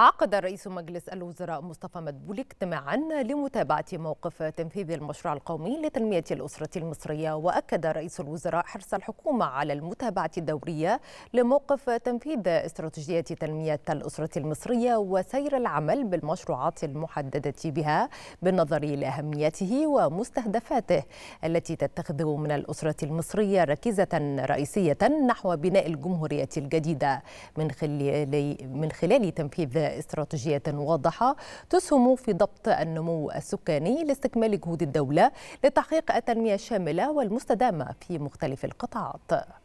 عقد رئيس مجلس الوزراء مصطفى مدبولي اجتماعا لمتابعة موقف تنفيذ المشروع القومي لتنمية الأسرة المصرية وأكد رئيس الوزراء حرص الحكومة على المتابعة الدورية لموقف تنفيذ استراتيجية تنمية الأسرة المصرية وسير العمل بالمشروعات المحددة بها بالنظر لأهميته ومستهدفاته التي تتخذه من الأسرة المصرية ركيزة رئيسية نحو بناء الجمهورية الجديدة من خلال من خلال تنفيذ استراتيجية واضحة تسهم في ضبط النمو السكاني لاستكمال جهود الدولة لتحقيق التنمية الشاملة والمستدامة في مختلف القطاعات